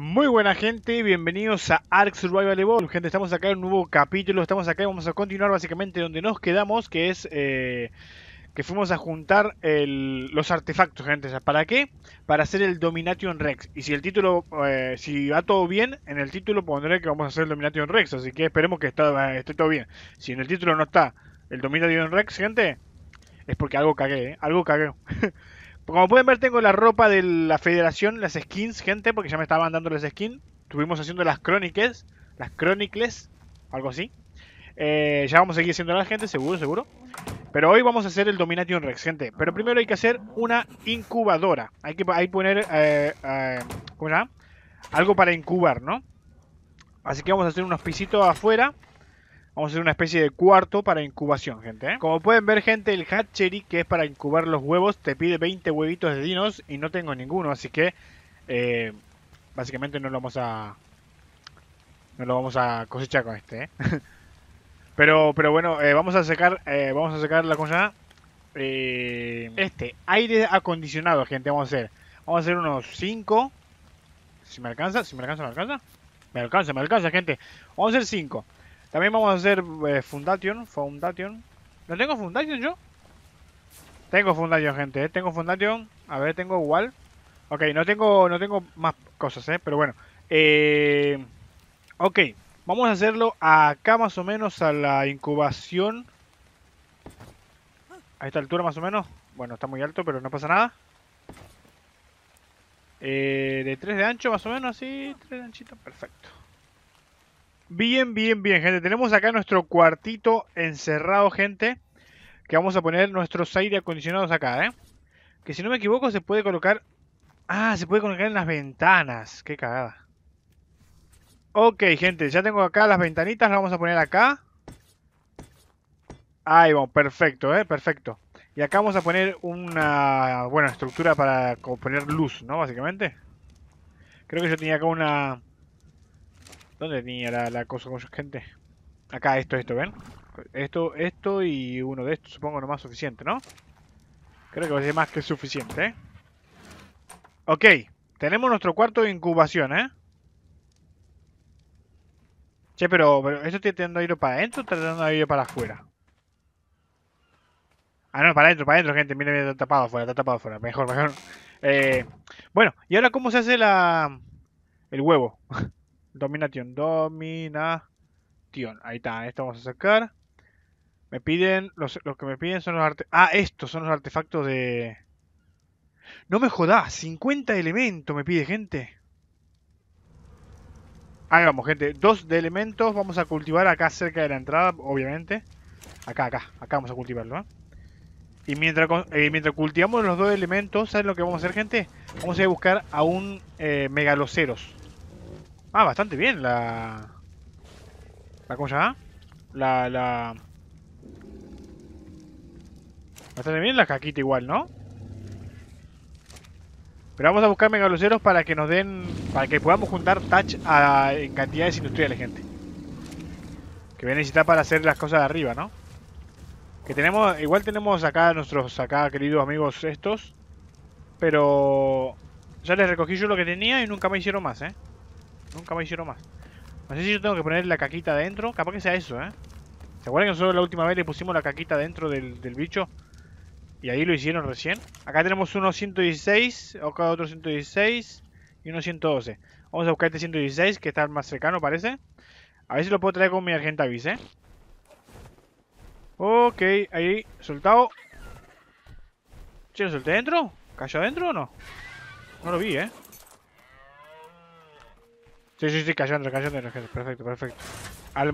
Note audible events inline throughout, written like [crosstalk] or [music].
Muy buena gente, bienvenidos a Ark Survival Evolved. Gente, estamos acá en un nuevo capítulo, estamos acá y vamos a continuar básicamente donde nos quedamos, que es eh, que fuimos a juntar los artefactos, gente. ¿Para qué? Para hacer el Domination Rex. Y si el título, eh, si va todo bien, en el título pondré que vamos a hacer el Domination Rex, así que esperemos que eh, esté todo bien. Si en el título no está el Domination Rex, gente, es porque algo cagué, algo cagué. [laughs] Como pueden ver, tengo la ropa de la federación, las skins, gente, porque ya me estaban dando las skins. Estuvimos haciendo las crónicas, las chronicles, algo así. Eh, ya vamos a seguir haciendo la gente, seguro, seguro. Pero hoy vamos a hacer el Domination Rex, gente. Pero primero hay que hacer una incubadora. Hay que poner, eh, eh, ¿cómo Algo para incubar, ¿no? Así que vamos a hacer unos pisitos afuera. Vamos a hacer una especie de cuarto para incubación, gente. ¿eh? Como pueden ver, gente, el hatchery, que es para incubar los huevos, te pide 20 huevitos de dinos y no tengo ninguno, así que eh, básicamente no lo vamos a no lo vamos a cosechar con este. ¿eh? [laughs] pero pero bueno, eh, vamos a sacar vamos a sacar la cosa este aire acondicionado, gente, vamos a hacer. Vamos a hacer unos 5 si me alcanza, si me alcanza, me alcanza. Me alcanza, me alcanza, gente. Vamos a hacer 5. También vamos a hacer fundación, eh, Fundation, ¿No tengo Fundation yo? Tengo Fundation, gente, ¿eh? Tengo Fundation. A ver, tengo igual. Ok, no tengo, no tengo más cosas, ¿eh? Pero bueno. Eh, ok, vamos a hacerlo acá más o menos a la incubación. A esta altura más o menos. Bueno, está muy alto, pero no pasa nada. Eh, de 3 de ancho más o menos, así. 3 de anchito, perfecto. Bien, bien, bien, gente. Tenemos acá nuestro cuartito encerrado, gente. Que vamos a poner nuestros aire acondicionados acá, ¿eh? Que si no me equivoco se puede colocar... Ah, se puede colocar en las ventanas. Qué cagada. Ok, gente. Ya tengo acá las ventanitas. Las vamos a poner acá. Ahí vamos. Perfecto, ¿eh? Perfecto. Y acá vamos a poner una... Bueno, estructura para poner luz, ¿no? Básicamente. Creo que yo tenía acá una... ¿Dónde tenía la, cosa con su gente? Acá, esto, esto, ¿ven? Esto, esto y uno de estos, supongo, no nomás suficiente, ¿no? Creo que va a ser más que suficiente, ¿eh? Ok, tenemos nuestro cuarto de incubación, ¿eh? Che, pero, ¿esto está tratando de para adentro o está tratando de ir para afuera? Ah, no, para adentro, para adentro, gente. Mira, mira, está tapado afuera, está tapado afuera. Mejor, mejor. Eh, bueno, ¿y ahora cómo se hace la... el huevo? [laughs] Domination, Domination. Ahí está, esto vamos a sacar. Me piden, los, que me piden son los artefactos. Ah, estos son los artefactos de... No me jodas, 50 elementos me pide gente. ahí vamos gente, dos de elementos vamos a cultivar acá cerca de la entrada, obviamente. Acá, acá, acá vamos a cultivarlo, ¿eh? Y mientras, eh, mientras cultivamos los dos elementos, ¿saben lo que vamos a hacer, gente? Vamos a ir a buscar a un eh, megaloceros. Ah, bastante bien la... ¿La cómo se llama? La, la... Bastante bien la caquita igual, ¿no? Pero vamos a buscar megaloceros para que nos den... Para que podamos juntar touch en cantidades industriales, gente. Que voy a necesitar para hacer las cosas de arriba, ¿no? Que tenemos... Igual tenemos acá nuestros acá queridos amigos estos. Pero... Ya les recogí yo lo que tenía y nunca me hicieron más, ¿eh? Nunca me hicieron más. No sé si yo tengo que poner la caquita adentro. Capaz que sea eso, ¿eh? ¿Se acuerdan que nosotros la última vez le pusimos la caquita adentro del, bicho? Y ahí lo hicieron recién. Acá tenemos unos 116, acá otro 116 y unos 112. Vamos a buscar este 116 que está más cercano, parece. A ver si lo puedo traer con mi Argentavis, ¿eh? Ok, ahí, soltado. ¿Che, lo solté dentro? ¿Cayó adentro o no? No lo vi, ¿eh? Sí, sí, sí, cayendo cayendo perfecto, perfecto. Al,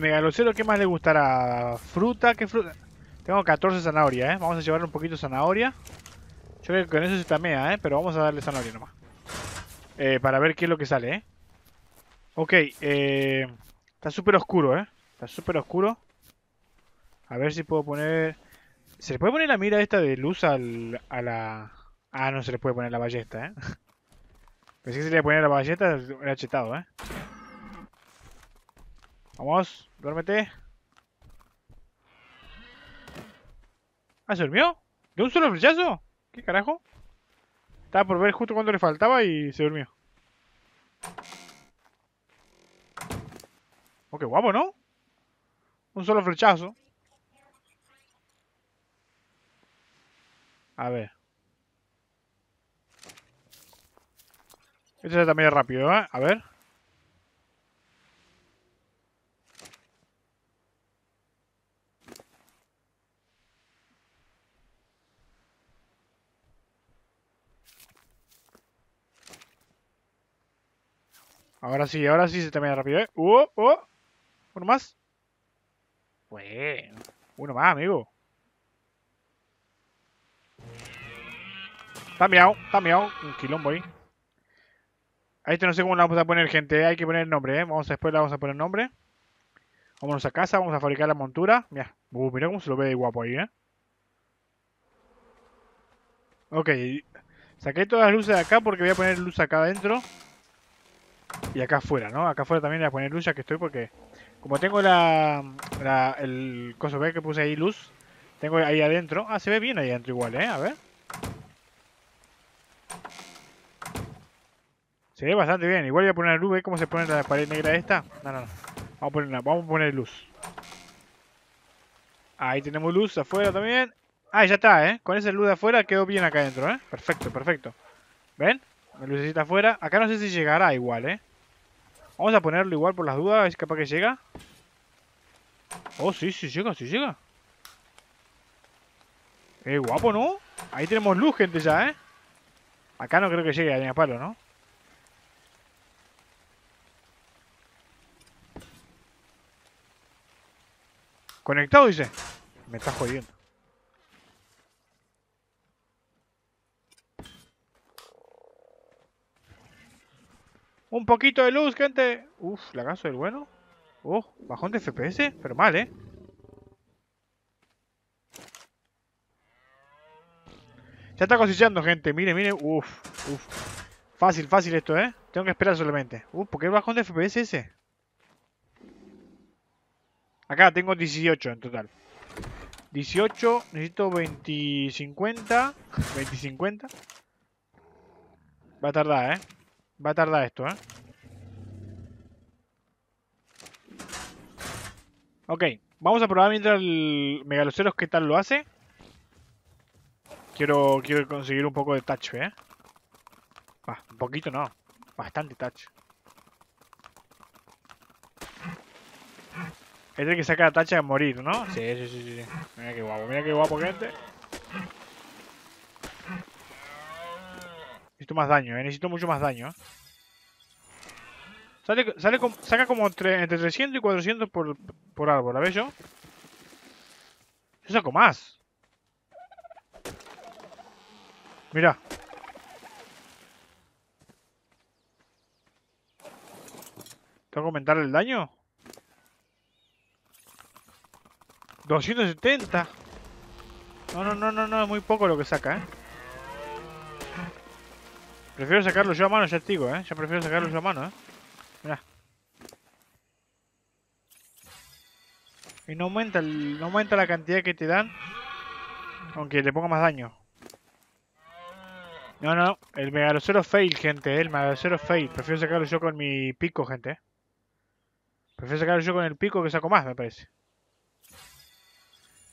megalocero, ¿qué más le gustará? ¿Fruta? ¿Qué fruta? Tengo 14 zanahorias, ¿eh? Vamos a llevar un poquito de zanahoria. Yo creo que con eso se tamea, ¿eh? Pero vamos a darle zanahoria nomás. Eh, para ver qué es lo que sale, ¿eh? Ok, eh... Está súper oscuro, ¿eh? Está súper oscuro. A ver si puedo poner... ¿Se le puede poner la mira esta de luz al, a la... Ah, no se le puede poner la ballesta, ¿eh? [laughs] Pensé que si le ponía la le era chetado, eh. Vamos, duérmete. ¿Ah, se durmió? ¿De un solo flechazo? ¿Qué carajo? Estaba por ver justo cuando le faltaba y se durmió. Oh, qué guapo, ¿no? Un solo flechazo. A ver. se también es rápido, ¿eh? A ver. Ahora sí, ahora sí se termina rápido, ¿eh? ¡Uh! ¡Uh! ¿Uno más? Bueno, uno más, amigo. Está miau, está miau. Un quilombo ahí. Ahí este no sé cómo la vamos a poner, gente. Eh, hay que poner el nombre, ¿eh? Vamos, después la vamos a poner el nombre. Vámonos a casa, vamos a fabricar la montura. Mira, uh, mira cómo se lo ve de guapo ahí, ¿eh? Ok, saqué todas las luces de acá porque voy a poner luz acá adentro. Y acá afuera, ¿no? Acá afuera también voy a poner luz ya que estoy porque... Como tengo la... la el coso B que puse ahí luz, tengo ahí adentro. Ah, se ve bien ahí adentro igual, ¿eh? A ver. Se ve bastante bien. Igual voy a poner la luz. ¿Ves cómo se pone la pared negra esta? No, no, no. Vamos a poner, vamos a poner luz. Ahí tenemos luz afuera también. Ah, ya está, ¿eh? Con esa luz de afuera quedó bien acá adentro, ¿eh? Perfecto, perfecto. ¿Ven? La lucecita afuera. Acá no sé si llegará igual, ¿eh? Vamos a ponerlo igual por las dudas. A ver si capaz que llega. Oh, sí, sí llega, sí llega. Qué guapo, ¿no? Ahí tenemos luz, gente, ya, ¿eh? Acá no creo que llegue a palo, ¿no? ¿Conectado dice? Me está jodiendo. Un poquito de luz, gente. Uf, la del bueno. Uf, oh, bajón de FPS, pero mal, ¿eh? Ya está cosechando, gente. Mire, mire. Uf, uf. Fácil, fácil esto, ¿eh? Tengo que esperar solamente. Uf, uh, porque el bajón de FPS ese? Acá tengo 18 en total. 18, necesito 20, 50. 20, 50. Va a tardar, ¿eh? Va a tardar esto, ¿eh? Ok, vamos a probar mientras el Megaloceros qué tal lo hace. Quiero, quiero conseguir un poco de touch, ¿eh? un poquito no, bastante touch. Es que saca la tacha de morir, ¿no? Sí, sí, sí, sí. Mira qué guapo, mira qué guapo que este. Necesito más daño, ¿eh? Necesito mucho más daño, eh. Sale, saca como entre, 300 y 400 por, árbol, ¿la ves yo? Yo saco más. Mira. ¿Tengo que aumentar el daño? 270. No, no, no, no, no, es muy poco lo que saca, ¿eh? Prefiero sacarlo yo a mano, ya te digo, ¿eh? Yo prefiero sacarlo yo a mano, ¿eh? Mirá. Y no aumenta, el, no aumenta la cantidad que te dan, aunque le ponga más daño. No, no, el megalocero fail, gente, eh, el megalocero fail. Prefiero sacarlo yo con mi pico, gente. Eh. Prefiero sacarlo yo con el pico que saco más, me parece.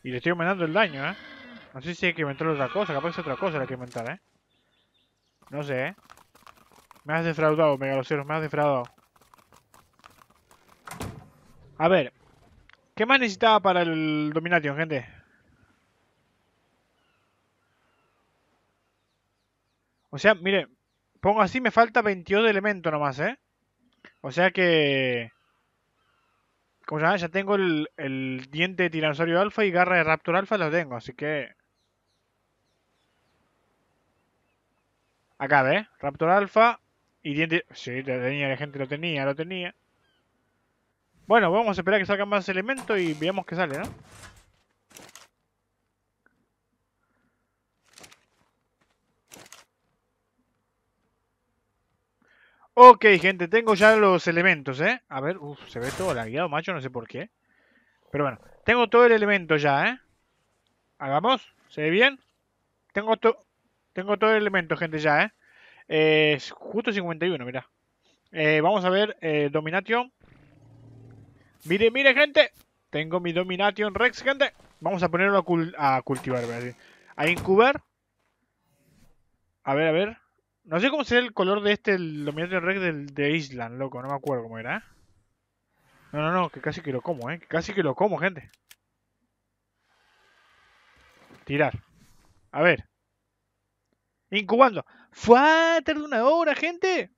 Y le estoy aumentando el daño, ¿eh? No sé si hay que inventar otra cosa. Capaz es otra cosa la que inventar, ¿eh? No sé, ¿eh? Me has defraudado, Megaloceros. Me has defraudado. A ver. ¿Qué más necesitaba para el Dominatio, gente? O sea, mire. Pongo así, me falta 22 de elementos nomás, ¿eh? O sea que... Como Ya tengo el, diente de tiranosaurio alfa y garra de raptor alfa lo tengo, así que... Acá, ¿eh? Raptor alfa y diente... Sí, lo tenía, la gente lo tenía, lo tenía. Bueno, vamos a esperar que salgan más elementos y veamos qué sale, ¿no? Ok, gente, tengo ya los elementos, ¿eh? A ver, uf, se ve todo lagueado, macho, no sé por qué. Pero bueno, tengo todo el elemento ya, ¿eh? Hagamos, ¿se ve bien? Tengo, tengo todo el elemento, gente, ya, ¿eh? eh justo 51, mirá. Eh, vamos a ver, eh, Domination. Mire, mire, gente. Tengo mi Domination Rex, gente. Vamos a ponerlo a, cultivar, A incubar. A ver, a ver. No sé cómo será el color de este, el Domination Rex del, de Island, loco. No me acuerdo cómo era. No, no, no, que casi que lo como, eh. casi que lo como, gente. Tirar. A ver. Incubando. fue de una hora, gente.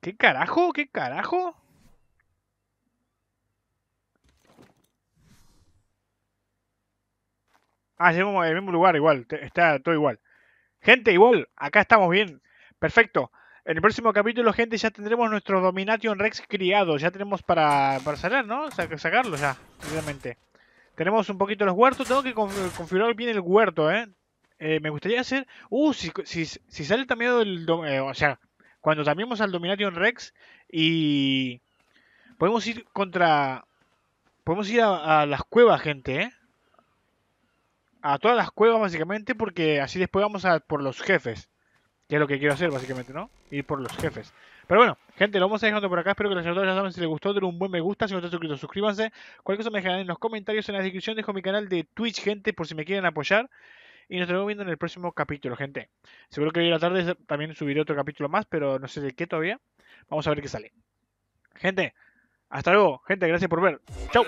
¿Qué carajo? ¿Qué carajo? Ah, llegamos al mismo lugar, igual. Está todo igual. Gente, igual. Acá estamos bien. Perfecto. En el próximo capítulo, gente, ya tendremos nuestro Domination Rex criado. Ya tenemos para, para salir, ¿no? O sacarlo ya, obviamente Tenemos un poquito los huertos. Tengo que configurar bien el huerto, ¿eh? ¿eh? me gustaría hacer... Uh, si, si, si sale también el... Eh, o sea, cuando vamos al Domination Rex y... Podemos ir contra... Podemos ir a las cuevas, gente, ¿eh? a todas las cuevas básicamente porque así después vamos a por los jefes. Que es lo que quiero hacer básicamente, ¿no? Ir por los jefes. Pero bueno, gente, lo vamos a dejando por acá. Espero que les haya Ya saben, si les gustó, denle un buen me gusta. Si no están suscritos, suscríbanse. Cualquier cosa me dejan en los comentarios. En la descripción dejo mi canal de Twitch, gente, por si me quieren apoyar. Y nos vemos viendo en el próximo capítulo, gente. Seguro que hoy en la tarde también subiré otro capítulo más, pero no sé de qué todavía. Vamos a ver qué sale. Gente, hasta luego. Gente, gracias por ver. Chau.